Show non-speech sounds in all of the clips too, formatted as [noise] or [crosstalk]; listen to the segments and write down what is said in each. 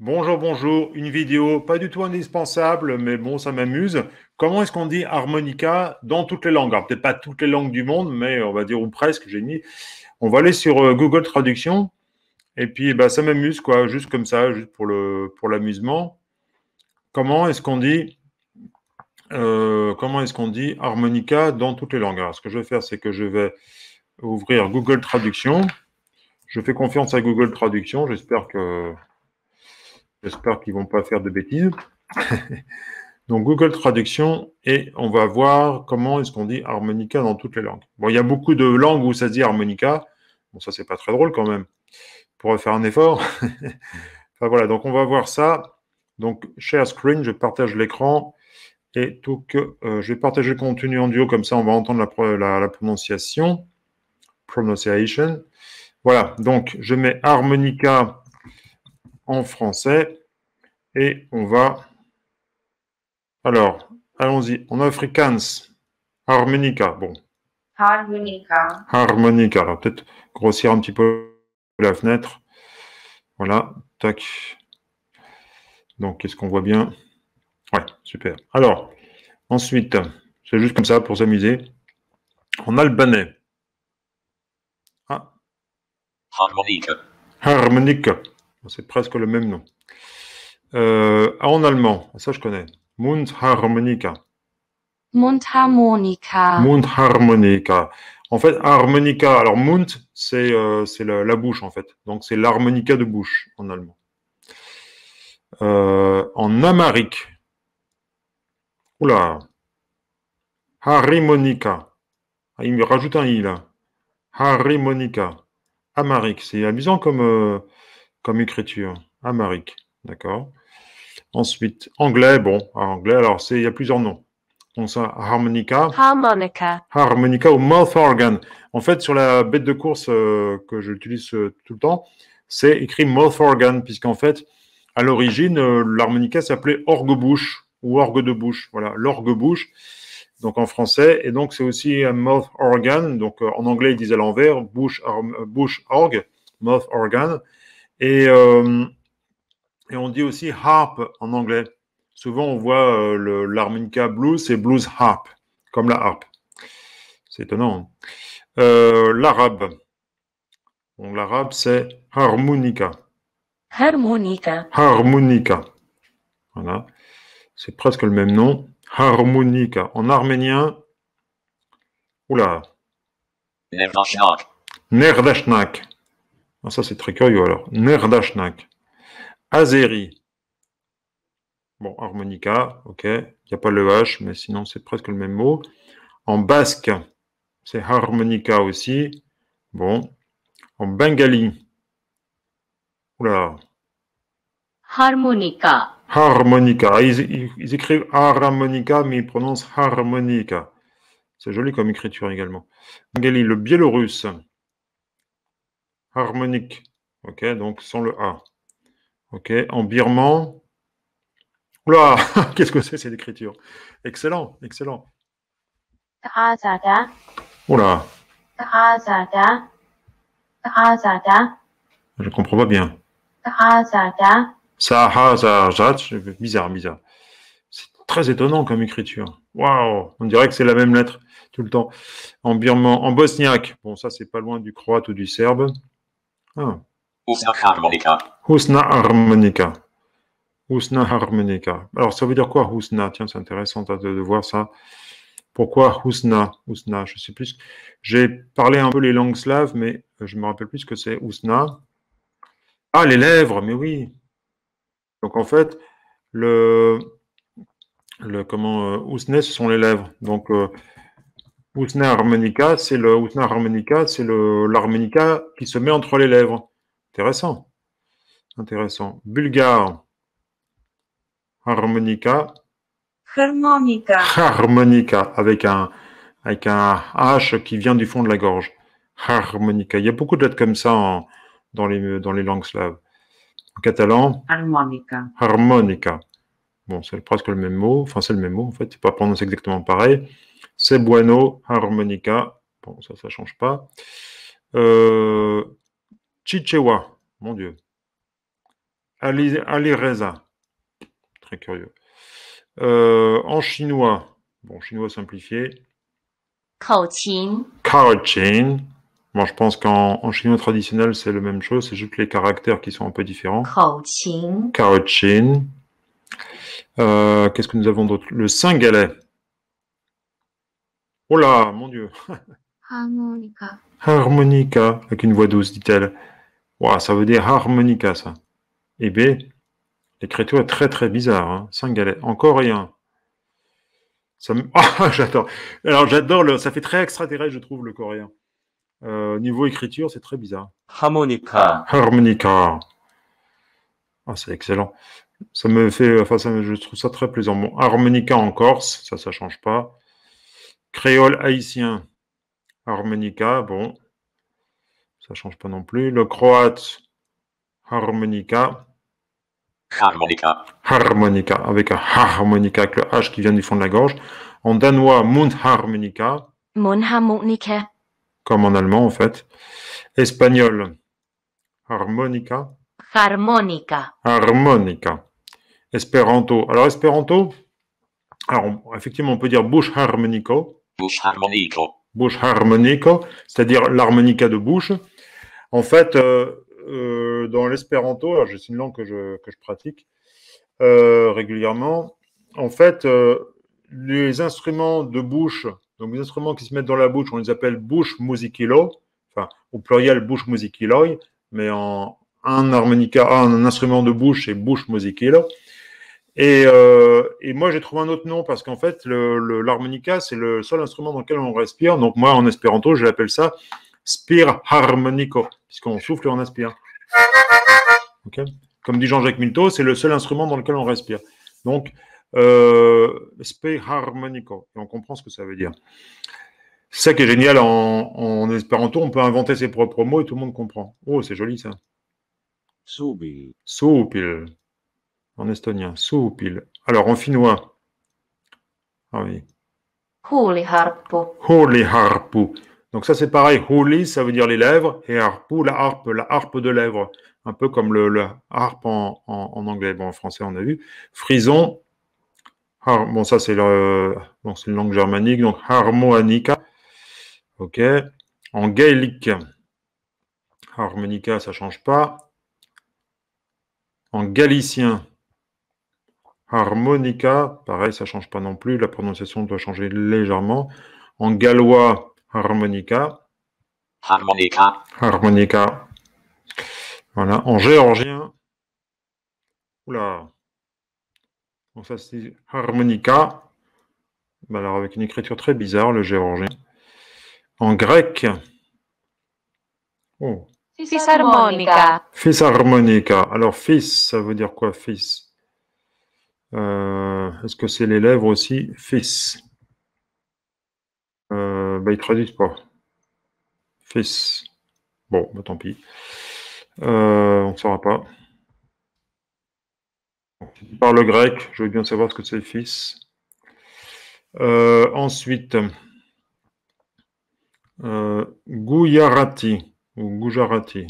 Bonjour, bonjour. Une vidéo pas du tout indispensable, mais bon, ça m'amuse. Comment est-ce qu'on dit harmonica dans toutes les langues Alors, peut-être pas toutes les langues du monde, mais on va dire ou presque, j'ai mis. On va aller sur euh, Google Traduction. Et puis, bah, ça m'amuse, quoi, juste comme ça, juste pour l'amusement. Pour comment est-ce qu'on dit, euh, comment est-ce qu'on dit harmonica dans toutes les langues Alors, ce que je vais faire, c'est que je vais ouvrir Google Traduction. Je fais confiance à Google Traduction. J'espère que J'espère qu'ils ne vont pas faire de bêtises. [laughs] Donc Google Traduction, et on va voir comment est-ce qu'on dit harmonica dans toutes les langues. Bon, il y a beaucoup de langues où ça se dit harmonica. Bon, ça, c'est pas très drôle quand même. On pourrait faire un effort. [laughs] enfin voilà, donc on va voir ça. Donc, share screen, je partage l'écran. Et donc, euh, je vais partager le contenu en duo, comme ça on va entendre la, la prononciation. Pronunciation. Voilà, donc je mets harmonica en français. Et on va... Alors, allons-y. En afrikaans, harmonica. Bon. Harmonica. Harmonica. Alors, peut-être grossir un petit peu la fenêtre. Voilà. Tac. Donc, qu'est-ce qu'on voit bien Ouais, super. Alors, ensuite, c'est juste comme ça pour s'amuser. En albanais. Ah. Harmonica. Harmonica. C'est presque le même nom. Euh, en allemand, ça je connais. Mundharmonika. Mundharmonika. Mundharmonika. En fait, harmonica. Alors, Mund, c'est euh, la, bouche, en fait. Donc, c'est l'harmonica de bouche en allemand. Euh, en amarique. Oula. Harimonika. Ah, il me rajoute un i là. Harimonika. Amarique. C'est amusant comme comme écriture Amérique, ah, d'accord Ensuite, anglais, bon, ah, anglais, alors il y a plusieurs noms. on ça, harmonica. Harmonica. Harmonica ou mouth organ. En fait, sur la bête de course euh, que j'utilise euh, tout le temps, c'est écrit mouth organ, puisqu'en fait, à l'origine, euh, l'harmonica s'appelait orgue-bouche ou orgue de bouche. Voilà, l'orgue-bouche, donc en français. Et donc, c'est aussi un mouth organ. Donc, en anglais, ils disent à l'envers, bouche, bouche orgue, mouth organ. Euh, et, on dit aussi harp en anglais. Souvent, on voit euh, l'harmonica blues, c'est blues harp, comme la harpe. C'est étonnant. Hein. Euh, l'arabe. l'arabe, c'est harmonica. Harmonica. Harmonica. Voilà. C'est presque le même nom. Harmonica. En arménien. Oula. Nerdashnak. Nerdashnak. Ah, ça, c'est très curieux. Alors, Nerdashnak. Azeri. Bon, harmonica, ok. Il n'y a pas le H, mais sinon, c'est presque le même mot. En basque, c'est harmonica aussi. Bon. En bengali. Oula. Harmonica. Harmonica. Ah, ils, ils, ils, écrivent harmonica, mais ils prononcent harmonica. C'est joli comme écriture également. Bengali, le biélorusse harmonique. OK, donc sans le A. OK, en birman. Oula, [laughs] qu'est-ce que c'est cette écriture Excellent, excellent. Oula. Je ne comprends pas bien. Bizarre, bizarre. C'est très étonnant comme écriture. Waouh, on dirait que c'est la même lettre tout le temps. En birman, en bosniaque. Bon, ça, c'est pas loin du croate ou du serbe. Ah. Husna harmonica. Husna harmonica. Alors, ça veut dire quoi, Husna Tiens, c'est intéressant de, voir ça. Pourquoi Husna Je je sais plus. J'ai parlé un peu les langues slaves, mais je me rappelle plus ce que c'est Husna. Ah, les lèvres, mais oui. Donc, en fait, le, le comment euh, Husne ce sont les lèvres. Donc, euh, Usna harmonica, c'est le harmonica, c'est l'harmonica qui se met entre les lèvres. Intéressant. Intéressant. Bulgare. Harmonica. Harmonica. Harmonica, avec un, avec un H qui vient du fond de la gorge. Harmonica. Il y a beaucoup de lettres comme ça dans, les, dans les langues slaves. En catalan. Harmonica. Harmonica. Bon, c'est presque le même mot. Enfin, c'est le même mot, en fait. C'est pas prononcé exactement pareil. C'est bueno, harmonica. Bon, ça, ça change pas. Euh, chichewa, mon Dieu. Ali, Alireza. Très curieux. Euh, en chinois, bon, chinois simplifié. Kaoqing. Kaoqing. Bon, je pense qu'en chinois traditionnel, c'est la même chose, c'est juste les caractères qui sont un peu différents. Kaoqing. chin euh, qu'est-ce que nous avons d'autre Le Saint-Galais. Oh là, mon Dieu Harmonica. Harmonica, avec une voix douce, dit-elle. ça veut dire harmonica, ça. Et eh B, l'écriture est très très bizarre. Hein. galais Encore rien. Ça [laughs] ah, j'adore. Alors j'adore Ça fait très extraterrestre, je trouve, le coréen. Euh, niveau écriture, c'est très bizarre. Harmonica. Harmonica. Oh, c'est excellent. Ça me fait, enfin, je trouve ça très plaisant. harmonica en corse, ça, ça change pas. Créole haïtien, harmonica, bon, ça change pas non plus. Le croate, harmonica. Harmonica. Harmonica, avec un harmonica, avec le H qui vient du fond de la gorge. En danois, mundharmonica. Mundharmonica. Comme en allemand, en fait. Espagnol, harmonica. Harmonica. Harmonica. Esperanto. Alors, Esperanto. alors, effectivement, on peut dire bouche harmonico. Bouche harmonico. Bouche harmonico, c'est-à-dire l'harmonica de bouche. En fait, euh, euh, dans l'espéranto, c'est une langue que je, que je pratique euh, régulièrement, en fait, les instruments de bouche, donc les instruments qui se mettent dans la bouche, on les appelle bouche musikilo, enfin, au pluriel bouche musiciloi, mais en, un harmonica, un instrument de bouche c'est bouche musiquée, Et, euh, et moi, j'ai trouvé un autre nom parce qu'en fait, l'harmonica, c'est le seul instrument dans lequel on respire. Donc, moi, en espéranto, je l'appelle ça spir harmonico, puisqu'on souffle et on aspire. Comme dit Jean-Jacques Milto, c'est le seul instrument dans lequel on respire. Donc, euh, spir harmonico, et on comprend ce que ça veut dire. C'est ça qui est génial en, en espéranto, on peut inventer ses propres mots et tout le monde comprend. Oh, c'est joli ça. Soupil. Soupil. En estonien, soupil. Alors, en finnois. Ah oui. Holy harpo. Donc ça, c'est pareil. Holy ça veut dire les lèvres, et harpo, la harpe, la harpe de lèvres. Un peu comme le, harp harpe en, anglais. Bon, en français, on a vu. Frison. bon, ça, c'est le, une langue germanique. Donc, harmonica. OK. En gaélique. Harmonica, ça change pas. En galicien, harmonica, pareil, ça ne change pas non plus, la prononciation doit changer légèrement. En gallois, harmonica. Harmonica. Harmonica. Voilà. En géorgien, oula, bon, ça harmonica. Bah, alors avec une écriture très bizarre, le géorgien. En grec, oh, Fisharmonica. harmonica. Alors, fils, ça veut dire quoi, fils euh, Est-ce que c'est les lèvres aussi Fils. Euh, bah, ils ne traduisent pas. Fils. Bon, bah, tant pis. Euh, on ne saura pas. Je le grec, je veux bien savoir ce que c'est fils. ensuite, Gouyarati. Gujarati.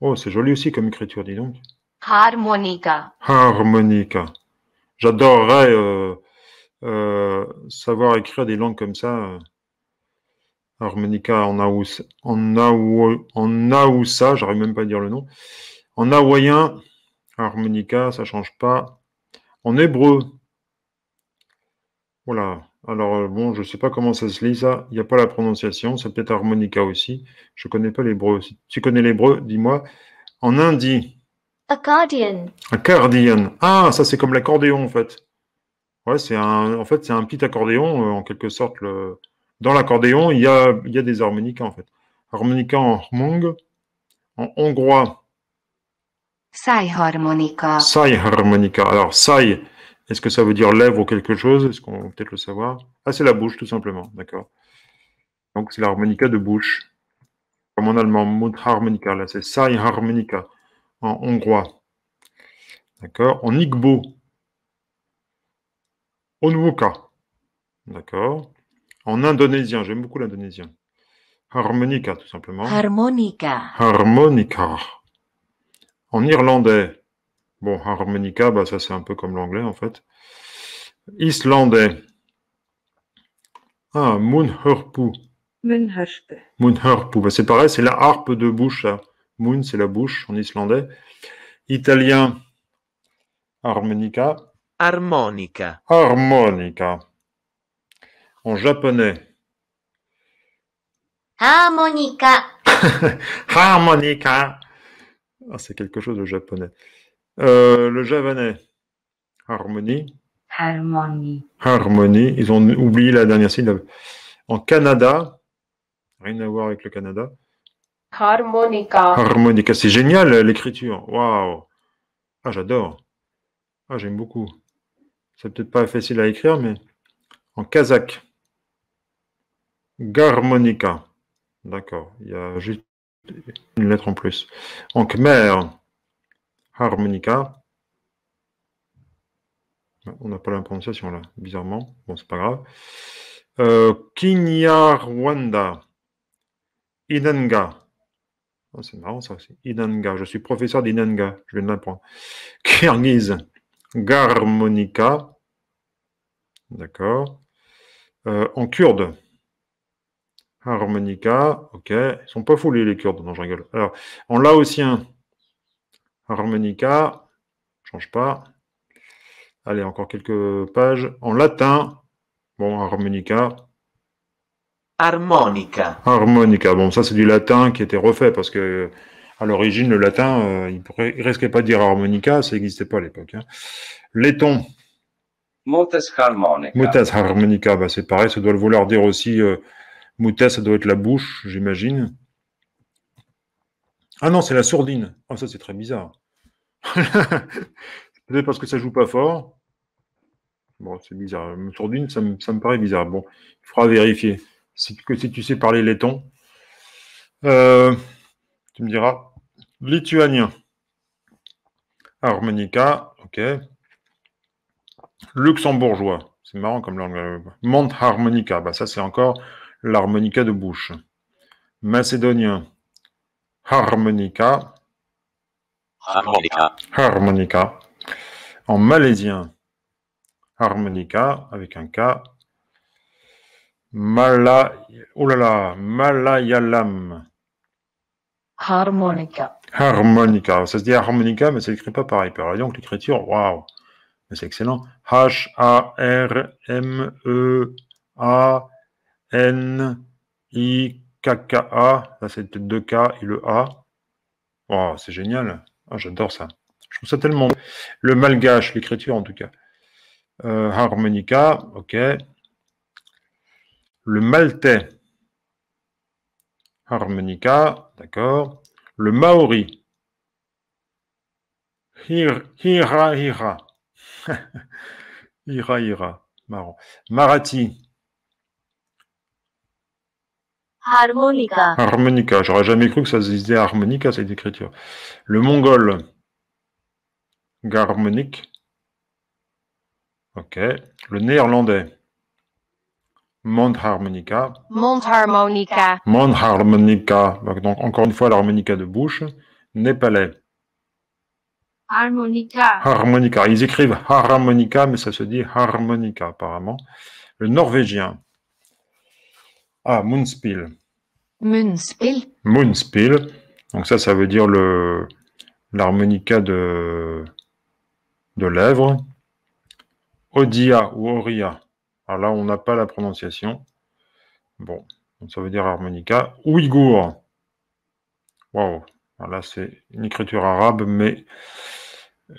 Oh, c'est joli aussi comme écriture, dis donc. Harmonica. Harmonica. J'adorerais euh, euh, savoir écrire des langues comme ça. Euh. Harmonica en Aoussa. En, j'arrive même pas à dire le nom. En hawaïen, harmonica, ça change pas. En hébreu. Voilà. Alors, euh, bon, je ne sais pas comment ça se lit, ça. Il n'y a pas la prononciation. C'est peut-être harmonica aussi. Je ne connais pas l'hébreu. Si tu connais l'hébreu, dis-moi. En Indie. Accordion. Accordion. Ah, ça, c'est comme l'accordéon, en fait. Ouais, c'est un, en fait, c'est un petit accordéon, euh, en quelque sorte. Dans l'accordéon, il y a, y a des harmonicas, en fait. Harmonica en hmong, en hongrois. Sai harmonica. Sai harmonica. Alors, sai, est-ce que ça veut dire lèvre ou quelque chose Est-ce qu'on peut peut-être le savoir Ah, c'est la bouche, tout simplement. D'accord. Donc, c'est l'harmonica de bouche. Comme en allemand, harmonica. Là, c'est sai harmonica, en hongrois. D'accord En igbo. onwuka, D'accord En indonésien. J'aime beaucoup l'indonésien. Harmonica, tout simplement. Harmonica. Harmonica. En irlandais. Bon, harmonica, bah, ça c'est un peu comme l'anglais en fait. Islandais. Ah, Munhörpu. Munhörpu. Bah, c'est pareil, c'est la harpe de bouche. Ça. Moon, c'est la bouche en islandais. Italien. Harmonica. Harmonica. Harmonica. En japonais. Harmonica. [laughs] harmonica. Ah, c'est quelque chose de japonais. Euh, le javanais. Harmonie. Harmonie. Ils ont oublié la dernière syllabe. En Canada, rien à voir avec le Canada. Harmonica. Harmonica. C'est génial l'écriture. Waouh. Ah, j'adore. Ah, j'aime beaucoup. C'est peut-être pas facile à écrire, mais en kazakh. Garmonica. D'accord. Il y a juste une lettre en plus. En khmer harmonica. On n'a pas la prononciation là, bizarrement. Bon, c'est pas grave. Euh, Kinyarwanda. Inanga. Oh, c'est marrant ça, c'est Inanga. Je suis professeur d'Inanga, je viens de l'apprendre. Kyrgyz. Garmonica. D'accord. Euh, en kurde. Harmonica. Ok. Ils sont pas fous les, les kurdes. Non, je rigole. Alors, en laotien harmonica, change pas. Allez, encore quelques pages en latin. Bon, harmonica. Harmonica. Harmonica. Bon, ça c'est du latin qui était refait parce que à l'origine le latin, euh, il, ne risquait pas de dire harmonica, ça n'existait pas à l'époque. Hein. Laiton. Mutes harmonica. Mutes harmonica, bah, c'est pareil, ça doit le vouloir dire aussi. Euh, ça doit être la bouche, j'imagine. Ah non, c'est la sourdine. Ah, ça, c'est très bizarre. [laughs] Peut-être parce que ça joue pas fort. Bon, c'est bizarre. Sourdine, ça me, paraît bizarre. Bon, il faudra vérifier. Si, tu sais parler laiton, euh, tu me diras. Lituanien. Harmonica, ok. Luxembourgeois. C'est marrant comme langue. Mont harmonica, bah ça c'est encore l'harmonica de bouche. Macédonien harmonica. Harmonica. Harmonica. En malaisien, harmonica avec un K. Mala, oh là là, Malayalam. Harmonica. Harmonica. Ça se dit harmonica, mais ça écrit pas pareil. Par donc l'écriture, waouh, mais c'est excellent. H-A-R-M-E-A-N-I-K. KKA, là 2K et le A. Oh, c'est génial. Ah, j'adore ça. Je trouve ça tellement Le malgache, l'écriture en tout cas. Euh, harmonica, ok. Le maltais. Harmonica, d'accord. Le maori. Hira, hira. [laughs] hira, hira. Marathi. Harmonica. Harmonica. J'aurais jamais cru que ça se disait harmonica, cette écriture. Le mongol. Garmonique. Ok. Le néerlandais. Mondharmonica. Mondharmonica. Mondharmonica. Donc, encore une fois, l'harmonica de bouche. Népalais. Harmonica. Harmonica. Ils écrivent harmonica, mais ça se dit harmonica, apparemment. Le norvégien. Ah, Moonspiel. Moonspiel. Moonspiel. Donc ça, ça veut dire l'harmonica de, de lèvres. Odia ou Oria. Alors là, on n'a pas la prononciation. Bon, ça veut dire harmonica. Ouïghour. Waouh. Là, c'est une écriture arabe, mais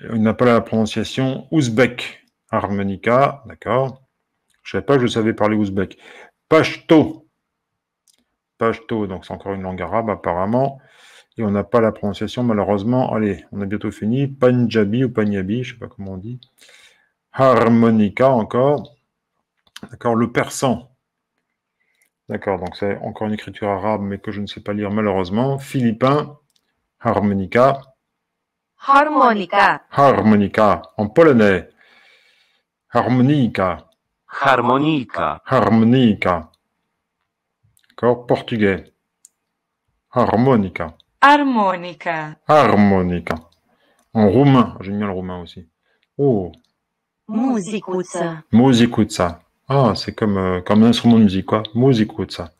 on n'a pas la prononciation. Ouzbek. Harmonica, d'accord. Je ne savais pas que je savais parler ouzbek. Pashto. Pashto, donc c'est encore une langue arabe apparemment. Et on n'a pas la prononciation malheureusement. Allez, on a bientôt fini. Panjabi ou Panyabi, je ne sais pas comment on dit. Harmonica encore. D'accord, le persan. D'accord, donc c'est encore une écriture arabe, mais que je ne sais pas lire malheureusement. Philippin, harmonica. Harmonica. Harmonica, en polonais. Harmonica. Harmonica. Harmonica. En Portugais. Harmonica. Harmonica. Harmonica. En roumain. J'aime bien le roumain aussi. Oh. muzikutsa, Musikuta. Ah, c'est euh, comme, un instrument de musique, quoi. Musicuzza.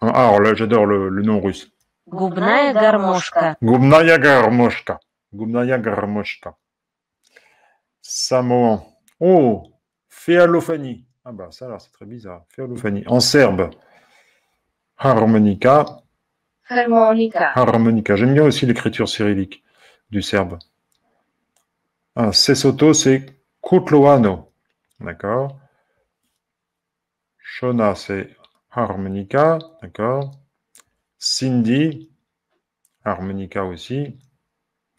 Ah, alors là, j'adore le, nom russe. Gubnaya garmoshka. Gubnaya garmoshka. Gubnaya garmoshka. Samoan. Oh, Féalophanie. Ah ben, ça alors c'est très bizarre. En serbe, harmonica. Harmonica. Harmonica. J'aime bien aussi l'écriture cyrillique du serbe. Ah, Sesoto, c'est Kutloano. D'accord. Shona, c'est harmonica. D'accord. Cindy, harmonica aussi.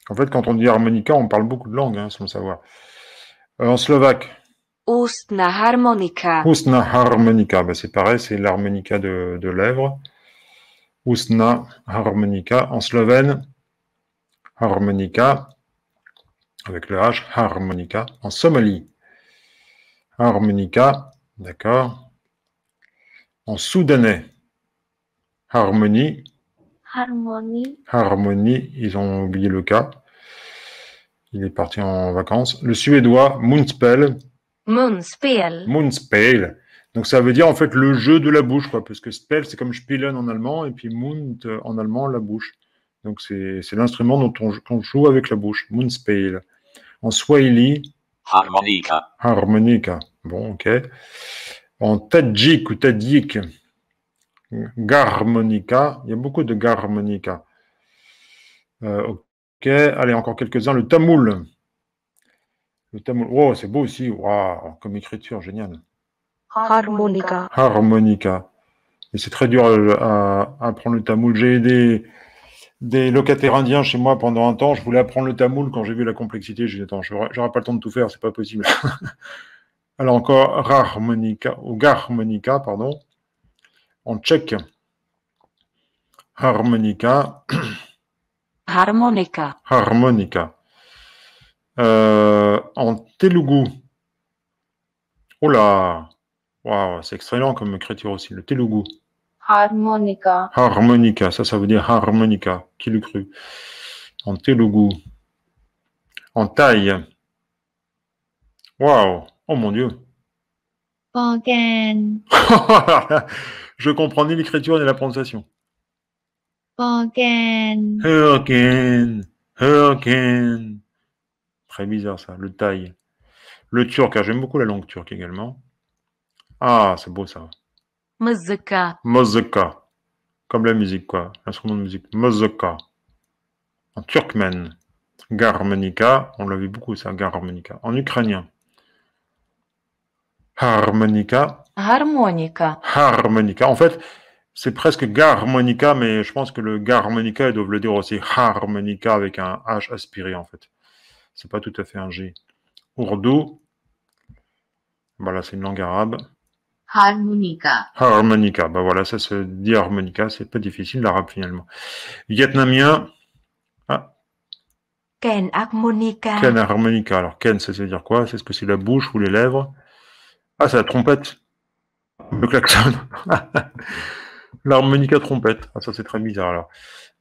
En fait, quand on dit harmonica, on parle beaucoup de langues, hein, sans le savoir. Euh, en slovaque, Ustna harmonica. Ustna harmonica, ben, c'est pareil, c'est l'harmonica de, de lèvres. Ustna harmonica. En slovène, harmonica, avec le H, harmonica. En Somalie, harmonica, d'accord. En soudanais, harmonie. Harmonie. Harmonie, ils ont oublié le cas. Il est parti en vacances. Le suédois, Munspel. Mundspiel. Donc ça veut dire en fait le jeu de la bouche, quoi, parce que spell c'est comme spielen en allemand et puis mund euh, en allemand la bouche. Donc c'est l'instrument dont on, joue avec la bouche, Mundspiel. En swahili. Harmonica. Harmonica. Bon, ok. En tadjik ou tadjik, garmonica. Il y a beaucoup de garmonica. Euh, ok, allez, encore quelques-uns. Le tamoul. Le tamoul, Oh, c'est beau aussi. comme écriture, génial. Harmonica. Harmonica. Et c'est très dur euh, à, apprendre le tamoul. J'ai des, des locataires indiens chez moi pendant un temps. Je voulais apprendre le tamoul. Quand j'ai vu la complexité, j'ai dit attends, pas le temps de tout faire, c'est pas possible. [laughs] Alors encore harmonica ou garmonica, pardon, en tchèque. Harmonica. [clears throat] Harmonica. Harmonica. Euh, en Telugu. Oh là Waouh, c'est extraordinaire comme écriture aussi, le Telugu. Harmonica. Harmonica, ça, ça veut dire harmonica. Qui l'eût cru En Telugu. En Thaï. Waouh Oh mon Dieu [laughs] Je comprends ni l'écriture ni la prononciation. Organ. Très bizarre ça. Le taille Le turc, car j'aime beaucoup la langue turque également. Ah, c'est beau ça. Mazaka. Mazaka. Comme la musique, quoi. L'instrument de musique. Mazaka. En turkmène. Garmonica. On l'a vu beaucoup ça, garmonica. En ukrainien. Harmonica. Harmonica. Harmonica. En fait, c'est presque garmonica, mais je pense que le garmonica, ils doivent le dire aussi harmonica avec un H aspiré en fait c'est pas tout à fait un G. Urdu, voilà, c'est une langue arabe. Harmonica. Harmonica, bah voilà, ça se dit harmonica, c'est pas difficile l'arabe finalement. Vietnamien, ah. Ken harmonica. Ken harmonica. Alors Ken, ça veut dire quoi C'est ce que c'est la bouche ou les lèvres Ah, c'est la trompette. Le klaxon. [laughs] L'harmonica trompette. Ah, ça c'est très bizarre alors.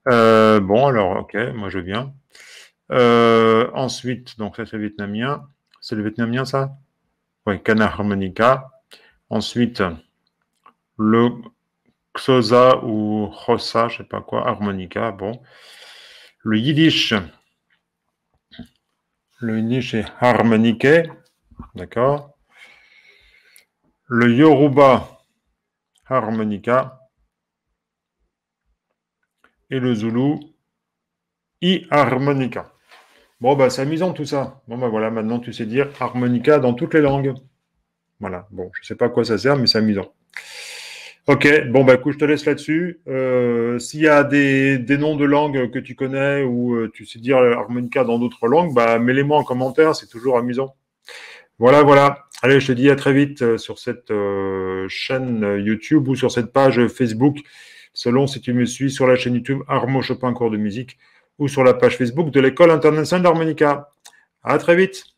Euh, bon, alors, ok, moi je viens. Euh, ensuite, donc ça c'est vietnamien. C'est le vietnamien ça Oui, Kana harmonica. Ensuite, le Xosa ou Xosa, je ne sais pas quoi, harmonica, bon. Le yiddish. Le yiddish est harmonique, d'accord. Le yoruba, harmonica. Et le zoulou, i-harmonica. Bon, ben, c'est amusant tout ça. Bon, ben, voilà, maintenant tu sais dire harmonica dans toutes les langues. Voilà, bon, je ne sais pas à quoi ça sert, mais c'est amusant. Ok, bon, bah, écoute, je te laisse là-dessus. Euh, s'il y a des, noms de langues que tu connais ou euh, tu sais dire harmonica dans d'autres langues, bah, mets-les-moi en commentaire, c'est toujours amusant. Voilà, voilà. Allez, je te dis à très vite euh, sur cette chaîne YouTube ou sur cette page Facebook, selon si tu me suis sur la chaîne YouTube Armo Chopin Cours de musique ou sur la page Facebook de l'École internationale d'harmonica. À très vite.